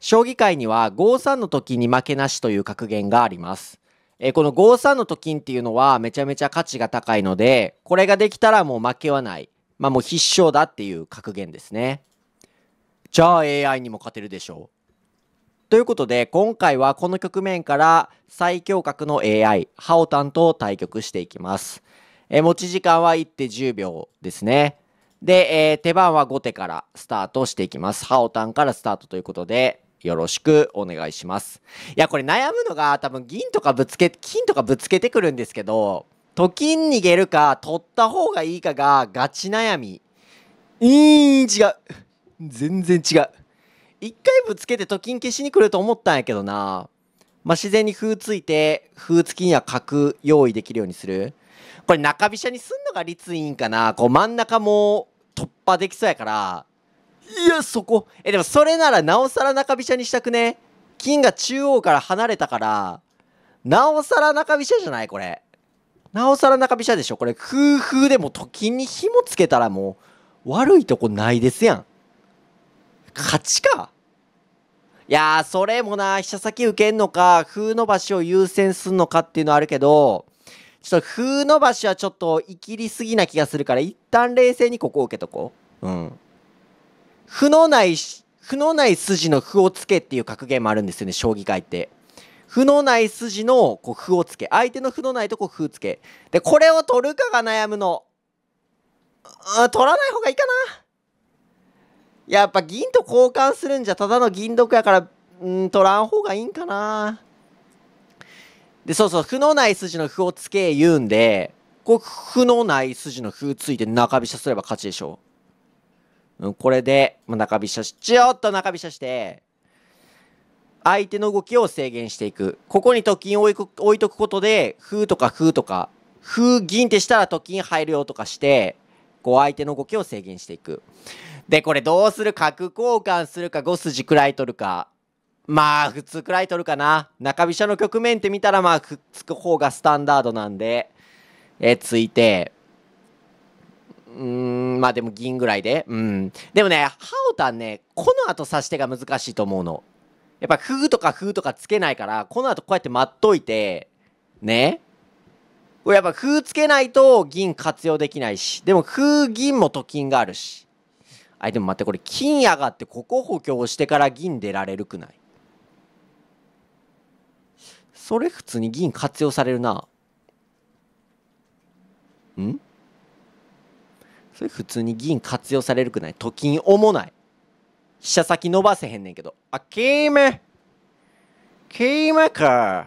将棋界には5三の時に負けなしという格言があります。えー、この5三のと金っていうのはめちゃめちゃ価値が高いので、これができたらもう負けはない。まあもう必勝だっていう格言ですね。じゃあ AI にも勝てるでしょう。ということで、今回はこの局面から最強格の AI、ハオタンと対局していきます。えー、持ち時間は1手10秒ですね。で、えー、手番は後手からスタートしていきます。ハオタンからスタートということで、よろしくお願いします。いや、これ悩むのが多分銀とかぶつけ、金とかぶつけてくるんですけど、と金逃げるか取った方がいいかがガチ悩み。うーん、違う。全然違う。一回ぶつけてと金消しに来ると思ったんやけどな。まあ、自然に風ついて、風付きには角用意できるようにする。これ中飛車にすんのが立位かな。こう真ん中も突破できそうやから、いやそこえでもそれならなおさら中飛車にしたくね金が中央から離れたからなおさら中飛車じゃないこれなおさら中飛車でしょこれ空風でもと金に紐つけたらもう悪いとこないですやん勝ちかいやそれもな飛車先受けんのか風伸ばしを優先すんのかっていうのはあるけどちょっと風伸ばしはちょっといきりすぎな気がするから一旦冷静にここを受けとこううん歩のない、歩のない筋の歩をつけっていう格言もあるんですよね、将棋界って。歩のない筋のこう歩をつけ。相手の歩のないとこ歩をつけ。で、これを取るかが悩むの。あ取らない方がいいかな。やっぱ銀と交換するんじゃただの銀毒やから、うん、取らん方がいいんかな。で、そうそう、歩のない筋の歩をつけ言うんで、こう、歩のない筋の歩ついて中飛車すれば勝ちでしょ。うん、これで、まあ、中飛車し、ちょっと中飛車して、相手の動きを制限していく。ここにと金を置い置いとくことで、風とか風とか、風銀ってしたらと金入るよとかして、こう相手の動きを制限していく。で、これどうする角交換するか5筋くらい取るか。まあ、普通くらい取るかな。中飛車の局面って見たらまあ、くっつく方がスタンダードなんで、え、ついて、うん、まあでも銀ぐらいで。うん。でもね、ハオタンね、この後指し手が難しいと思うの。やっぱ、ふとかふとかつけないから、この後こうやって待っといて、ね。これやっぱ、ふつけないと銀活用できないし。でも、ふ銀もと金があるし。あ、でも待って、これ金上がって、ここ補強してから銀出られるくないそれ普通に銀活用されるな。んそれ普通に銀活用されるくないと金おもない飛車先伸ばせへんねんけどあ桂馬桂馬か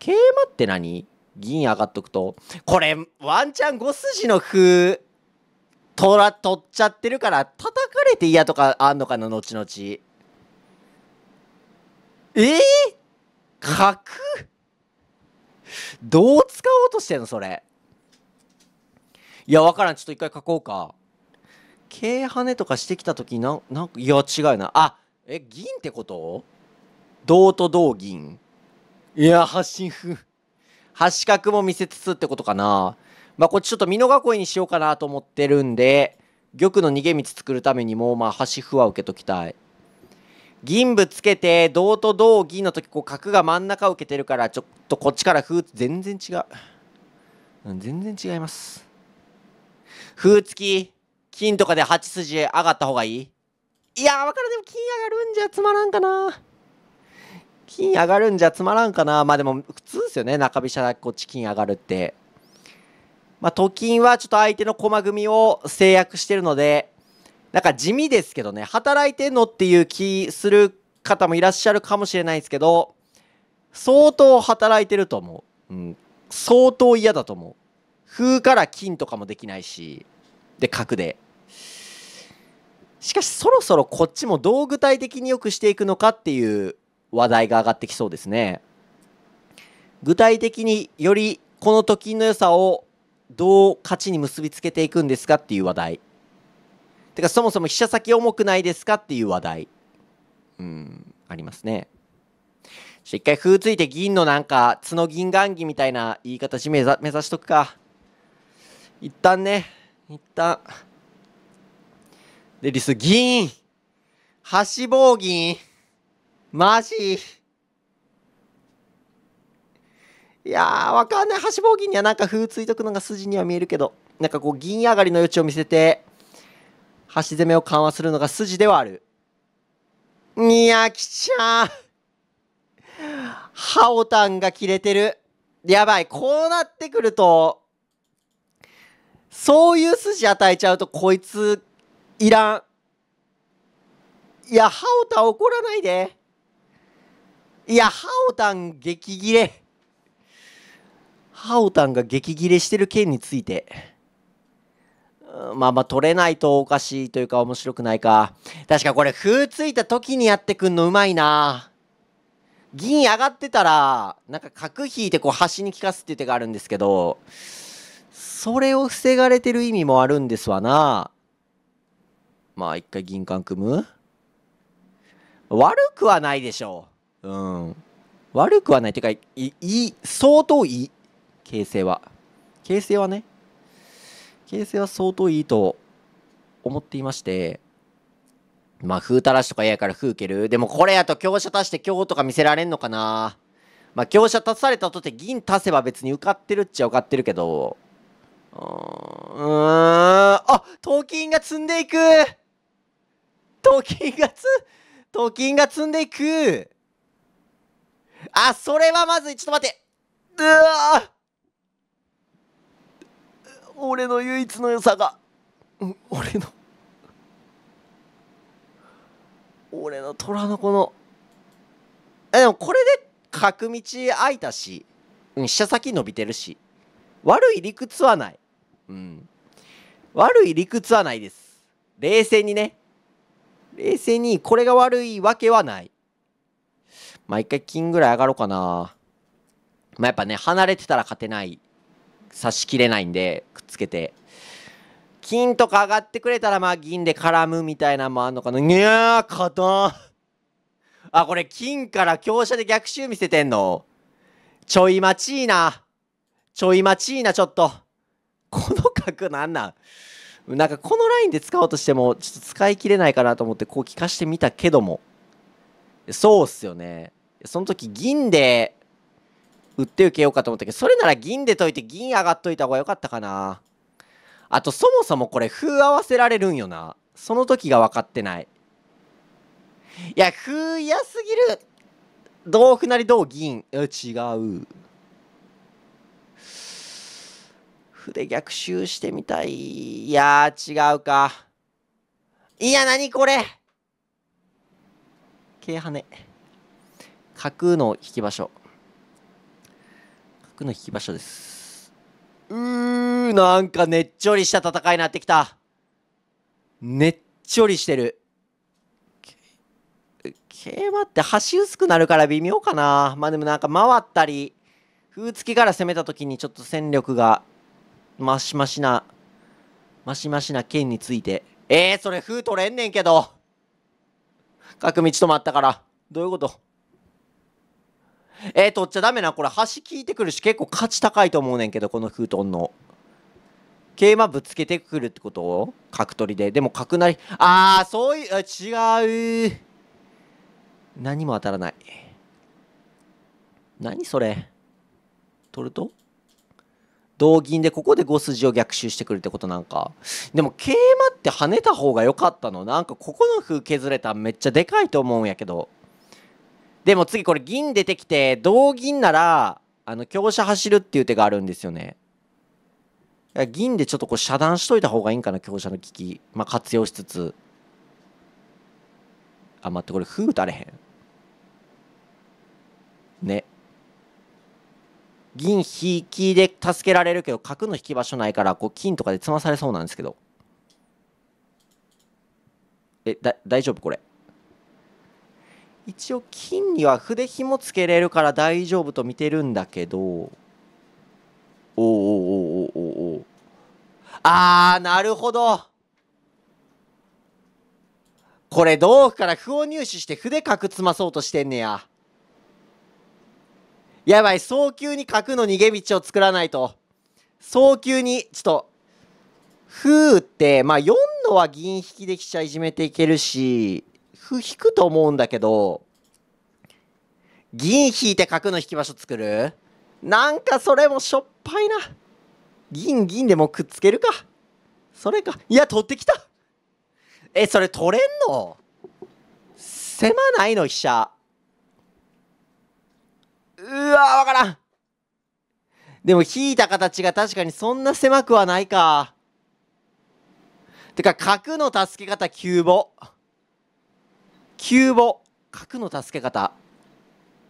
桂馬って何銀上がっとくとこれワンチャン5筋の歩取ら取っちゃってるから叩かれて嫌とかあんのかな後々ええー、角どう使おうとしてんのそれいやわからんちょっと一回書こうか桂跳ねとかしてきた時ななんかいや違うなあえ銀ってこと銅と銅銀いや発信風八角も見せつつってことかなまあこっちちょっと美濃囲いにしようかなと思ってるんで玉の逃げ道作るためにもまあ端歩は受けときたい銀ぶつけて銅と銅銀の時こう角が真ん中を受けてるからちょっとこっちから風全然違う全然違います風付き、金とかで8筋上がった方がいいいやわからん。でも金上がるんじゃつまらんかな。金上がるんじゃつまらんかな。まあでも、普通ですよね。中飛車こっち金上がるって。まあ、と金はちょっと相手の駒組みを制約してるので、なんか地味ですけどね、働いてんのっていう気する方もいらっしゃるかもしれないですけど、相当働いてると思う。うん、相当嫌だと思う。風から金とかもできないし、で、角で。しかし、そろそろこっちもどう具体的に良くしていくのかっていう話題が上がってきそうですね。具体的によりこのと金の良さをどう勝ちに結びつけていくんですかっていう話題。てか、そもそも飛車先重くないですかっていう話題。うん、ありますね。一回風ついて銀のなんか角銀雁木みたいな言い方し目指しとくか。一旦ね一旦でリス銀はしぼう銀マジいやーわかんないはしぼう銀にはなんか風ついとくのが筋には見えるけどなんかこう銀上がりの余地を見せて端攻めを緩和するのが筋ではあるにやきちゃんハオタンが切れてるやばいこうなってくるとそういう筋与えちゃうとこいついらん。いや、ハオタ怒らないで。いや、ハオタン激ギレ。ハオタンが激ギレしてる件について。まあまあ取れないとおかしいというか面白くないか。確かこれ風ついた時にやってくんのうまいな。銀上がってたら、なんか角引いてこう端に効かすっていう手があるんですけど、それを防がれてる意味もあるんですわな。まあ一回銀冠組む悪くはないでしょう。うん。悪くはない。てか、いい、相当いい。形勢は。形勢はね。形勢は相当いいと思っていまして。まあ、風垂らしとか嫌やから風蹴る。でもこれやと強者足して強とか見せられんのかな。まあ、強者足されたとて銀足せば別に受かってるっちゃ受かってるけど、うーん。あ、トンが積んでいくトキンがつ、トキンが積んでいくあ、それはまずい。ちょっと待って。うわ俺の唯一の良さが、俺の、俺の虎の子の、え、でもこれで角道空いたし、うん、飛車先伸びてるし、悪い理屈はない。うん。悪い理屈はないです。冷静にね。冷静にこれが悪いわけはない。まあ一回金ぐらい上がろうかな。まあやっぱね、離れてたら勝てない。差し切れないんで、くっつけて。金とか上がってくれたらまあ銀で絡むみたいなのもあんのかな。にゃー、ん。あ、これ金から強者で逆襲見せてんの。ちょい待ちいな。ちょい待ちいな、ちょっと。この角なんなんなんかこのラインで使おうとしてもちょっと使い切れないかなと思ってこう聞かしてみたけどもそうっすよねその時銀で売って受けようかと思ったけどそれなら銀で解いて銀上がっといた方が良かったかなあとそもそもこれ歩合わせられるんよなその時が分かってないいや歩嫌すぎる同歩なり同銀違う筆逆襲してみたい。いやー、違うか。いや、なにこれ桂跳ね。角の引き場所。角の引き場所です。うー、なんかねっちょりした戦いになってきた。ねっちょりしてる。桂馬って端薄くなるから微妙かな。まあでもなんか回ったり、風突きから攻めた時にちょっと戦力がマシマシな、マシマシな剣について。えー、それ封取れんねんけど。角道止まったから。どういうことえー、取っちゃダメな。これ端効いてくるし、結構価値高いと思うねんけど、この封筒の。桂馬ぶつけてくるってことを角取りで。でも角なり、ああ、そういう、違う。何も当たらない。何それ取ると同銀でここで5筋を逆襲してくるってことなんかでも桂馬って跳ねた方が良かったのなんかここの歩削れためっちゃでかいと思うんやけどでも次これ銀出てきて同銀ならあの香車走るっていう手があるんですよね銀でちょっとこう遮断しといた方がいいんかな香車の利きまあ活用しつつあ待ってこれ歩打たれへんね銀引きで助けられるけど角の引き場所ないからこう金とかで詰まされそうなんですけどえだ大丈夫これ一応金には筆ひもつけれるから大丈夫と見てるんだけどおおおおおおあーなるほどこれ同歩から歩を入手して筆角詰まそうとしてんねや。やばい、早急に角の逃げ道を作らないと。早急に、ちょっと、風って、まあ4のは銀引きで飛車いじめていけるし、歩引くと思うんだけど、銀引いて角の引き場所作るなんかそれもしょっぱいな。銀銀でもくっつけるか。それか。いや、取ってきたえ、それ取れんの狭ないの飛車。うわわからんでも引いた形が確かにそんな狭くはないか。てか、角の助け方、急母。急母。角の助け方。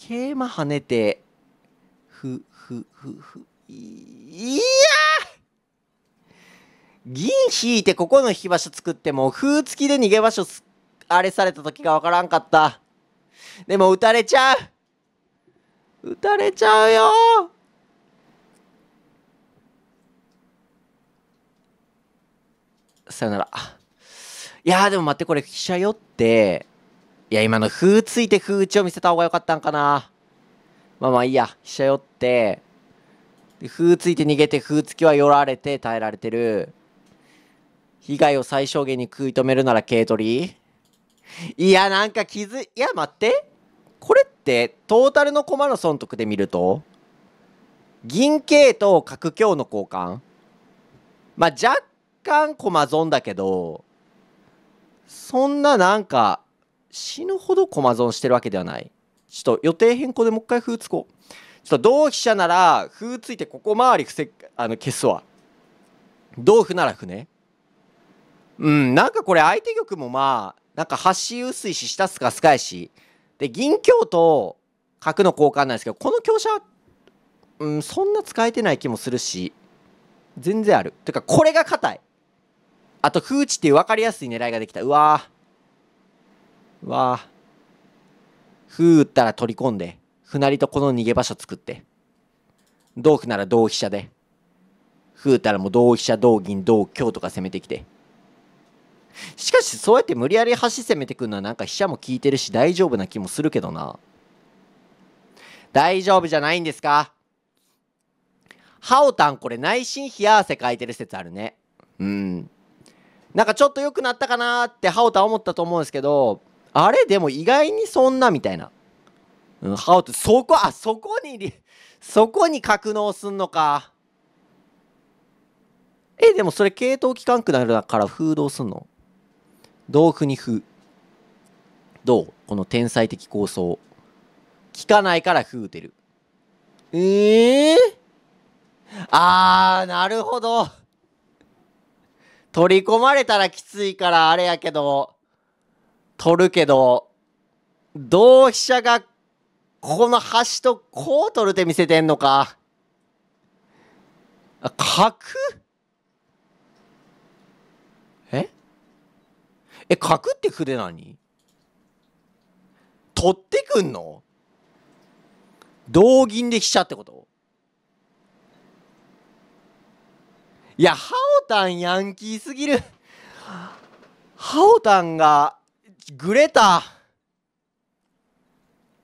桂馬跳ねて、ふ、ふ、ふ、ふ。いや銀引いてここの引き場所作っても、風付きで逃げ場所あれされた時がわからんかった。でも撃たれちゃう撃たれちゃうよさよなら。いやでも待って、これ、飛車寄って、いや、今の風ついて風打ちを見せた方が良かったんかな。まあまあいいや、飛車寄って、風ついて逃げて、風突きは寄られて耐えられてる。被害を最小限に食い止めるなら軽取りいや、なんか気づ、いや、待って。これってトータルの駒の損得で見ると銀桂と角強の交換まあ若干駒損だけどそんななんか死ぬほど駒損してるわけではないちょっと予定変更でもう一回歩つこうちょっと同飛車なら歩ついてここ回り伏せあの消すわ同歩なら歩ねうんなんかこれ相手玉もまあなんか端薄いし下すかすかいしで銀強と角の交換なんですけどこの香車、うん、そんな使えてない気もするし全然あるてかこれが硬いあと風知っていう分かりやすい狙いができたうわーうわー風打ったら取り込んで船りとこの逃げ場所作って同歩なら同飛車で風打ったらもう同飛車同銀同香とか攻めてきてしかしそうやって無理やり橋攻めてくるのはなんか飛車も効いてるし大丈夫な気もするけどな大丈夫じゃないんですかハオタンこれ内心冷や汗かいてる説あるねうんなんかちょっと良くなったかなってハオタン思ったと思うんですけどあれでも意外にそんなみたいな、うん、ハオタンそこあそこにそこに格納すんのかえでもそれ系統機関区なるから風動すんの同腑に歩どうこの天才的構想効かないから歩打てるええー、あーなるほど取り込まれたらきついからあれやけど取るけど同飛車がこの端とこう取る手見せてんのかあ角え書くって筆何取ってくんの同銀で飛車ってこといやハオタンヤンキーすぎるハオタンがグレた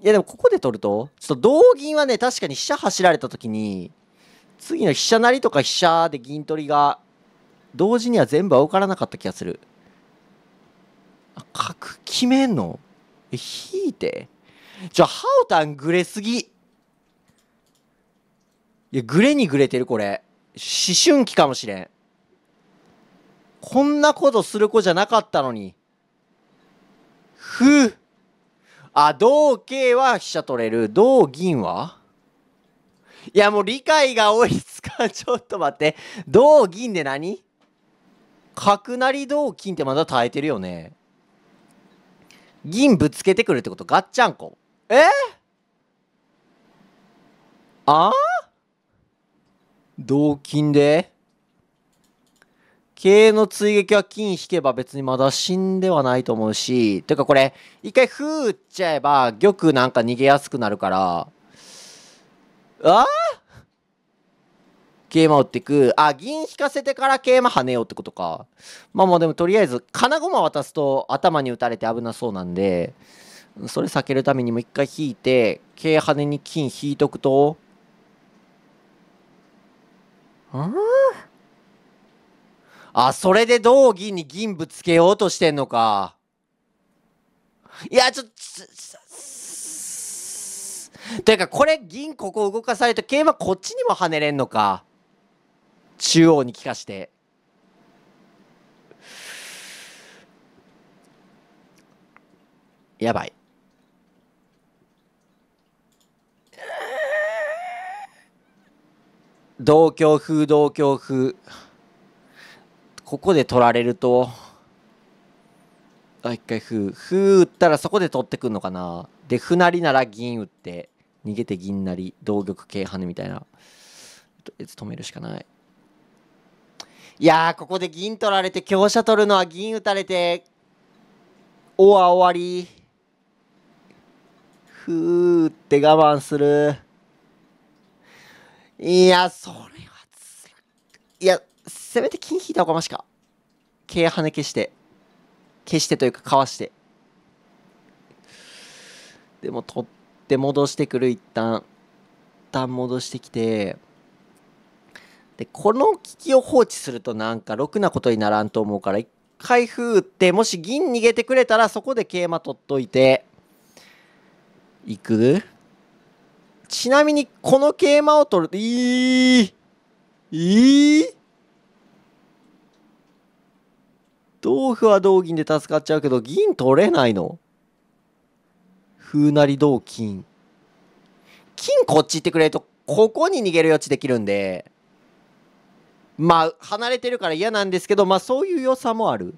いやでもここで取るとちょっと同銀はね確かに飛車走られた時に次の飛車成りとか飛車で銀取りが同時には全部は分からなかった気がする角決めんの引いてじゃあハオタングレすぎいやグレにグレてるこれ思春期かもしれんこんなことする子じゃなかったのにふうあ同桂は飛車取れる同銀はいやもう理解が追いつかん ちょっと待って同銀で何角成同金ってまだ耐えてるよね銀ぶつけてくるってことガッチャンコえあ同金で経の追撃は金引けば別にまだ死んではないと思うし、てかこれ、一回歩打っちゃえば玉なんか逃げやすくなるから、ああ桂馬打ってく。あ、銀引かせてから桂馬跳ねようってことか。まあもうでもとりあえず、金駒渡すと頭に打たれて危なそうなんで、それ避けるためにも一回引いて、桂跳ねに金引いとくと、うんあ、それで同銀に銀ぶつけようとしてんのか。いや、ちょっと、というか、これ銀ここ動かされると桂馬こっちにも跳ねれんのか。中央に効かして、やばい。同郷風同郷風ここで取られるとあ一回風風打ったらそこで取ってくんのかなで歩なりなら銀打って逃げて銀なり同玉桂跳ねみたいなとりあえず止めるしかないいやここで銀取られて香車取るのは銀打たれておわ終わりふーって我慢するいやそれはつらいやせめて金引いた方がましか桂跳ね消して消してというかかわしてでも取って戻してくる一旦一旦戻してきてでこの利きを放置するとなんかろくなことにならんと思うから一回歩打ってもし銀逃げてくれたらそこで桂馬取っといていくちなみにこの桂馬を取るといいいい同歩は同銀で助かっちゃうけど銀取れないの風なり同金金こっち行ってくれるとここに逃げる余地できるんでまあ離れてるから嫌なんですけどまあそういう良さもある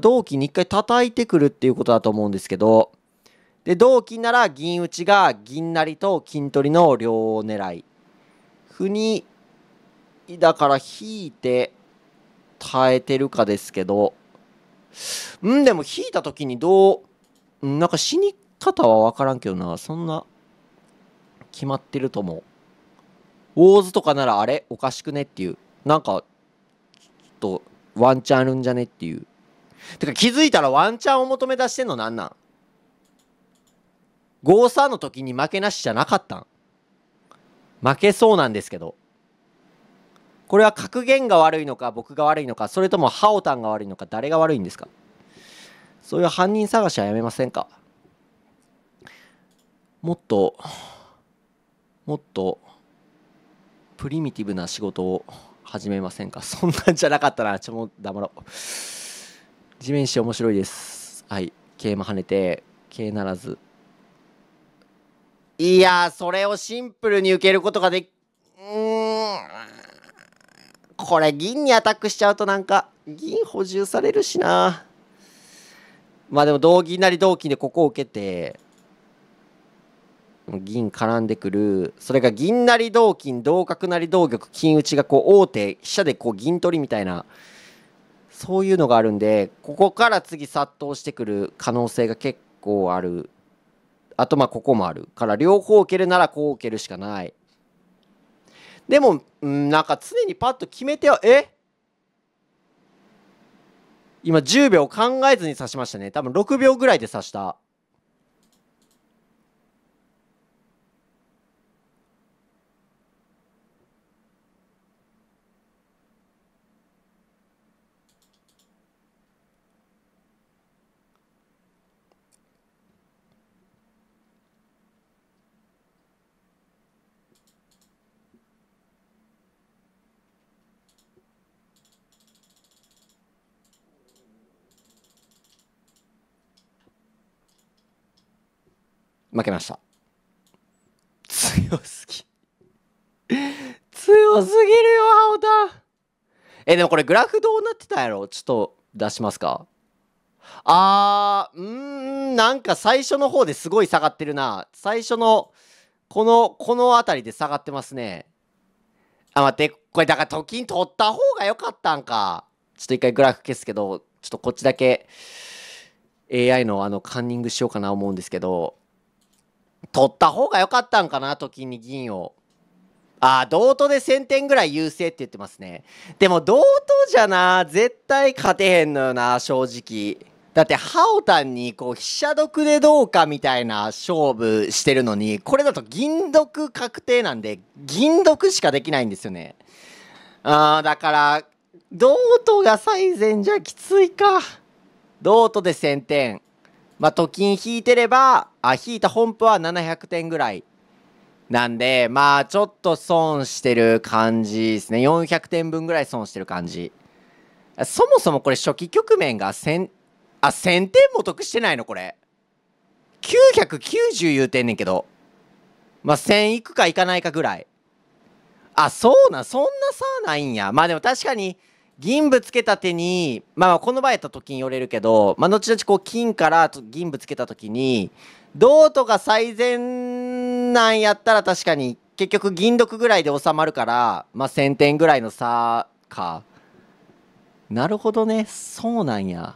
同期に一回叩いてくるっていうことだと思うんですけどで同期なら銀打ちが銀なりと金取りの両狙い歩にだから引いて耐えてるかですけどうんでも引いた時にどうなんか死に方は分からんけどなそんな決まってると思う。ウォーズとかならあれおかしくねっていうなんかちょっとワンチャンあるんじゃねっていうてか気づいたらワンチャンを求め出してんのなんなんサーの時に負けなしじゃなかったん負けそうなんですけどこれは格言が悪いのか僕が悪いのかそれともハオタンが悪いのか誰が悪いんですかそういう犯人探しはやめませんかもっともっとプリミティブな仕事を始めませんか そんなんじゃなかったな。ちょ、もう黙ろう。地面師面白いです。はい。桂馬跳ねて、桂ならず。いやそれをシンプルに受けることができ、うーん。これ、銀にアタックしちゃうとなんか、銀補充されるしな。まあでも、同銀なり同金でここを受けて、銀絡んでくるそれが銀なり同金同角なり同玉金打ちがこう王手飛車でこう銀取りみたいなそういうのがあるんでここから次殺到してくる可能性が結構あるあとまあここもあるから両方受けるならこう受けるしかないでも、うん、なんか常にパッと決めてはえ今10秒考えずに指しましたね多分6秒ぐらいで指した。負けました強すぎ強すぎるよ青田えでもこれグラフどうなってたやろちょっと出しますかあーうんなんか最初の方ですごい下がってるな最初のこのこの辺りで下がってますねあ待ってこれだからと金取った方が良かったんかちょっと一回グラフ消すけどちょっとこっちだけ AI のあのカンニングしようかな思うんですけど取った方が良かったんかな時に銀を。ああ、同等で1000点ぐらい優勢って言ってますね。でも同等じゃな、絶対勝てへんのよな、正直。だって、ハオタンに、こう、飛車毒でどうかみたいな勝負してるのに、これだと銀毒確定なんで、銀毒しかできないんですよね。ああ、だから、同等が最善じゃきついか。同等で1000点。まあ、と金引いてればあ引いた本譜は700点ぐらいなんでまあちょっと損してる感じですね400点分ぐらい損してる感じそもそもこれ初期局面が1000あ1000点も得してないのこれ990言うてんねんけどまあ1000いくかいかないかぐらいあそうなそんな差ないんやまあでも確かに銀ぶつけた手に、まあ、この場合やったらと金寄れるけど、まあ、後々こう金から銀ぶつけた時に銅とか最善なんやったら確かに結局銀毒ぐらいで収まるから、まあ、1,000点ぐらいの差かなるほどねそうなんや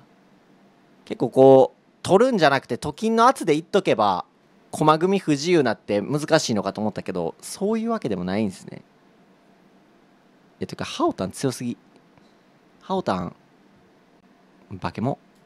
結構こう取るんじゃなくてと金の圧でいっとけば駒組み不自由なって難しいのかと思ったけどそういうわけでもないんですねいやというかハオタン強すぎハオタン、バケモ。ン。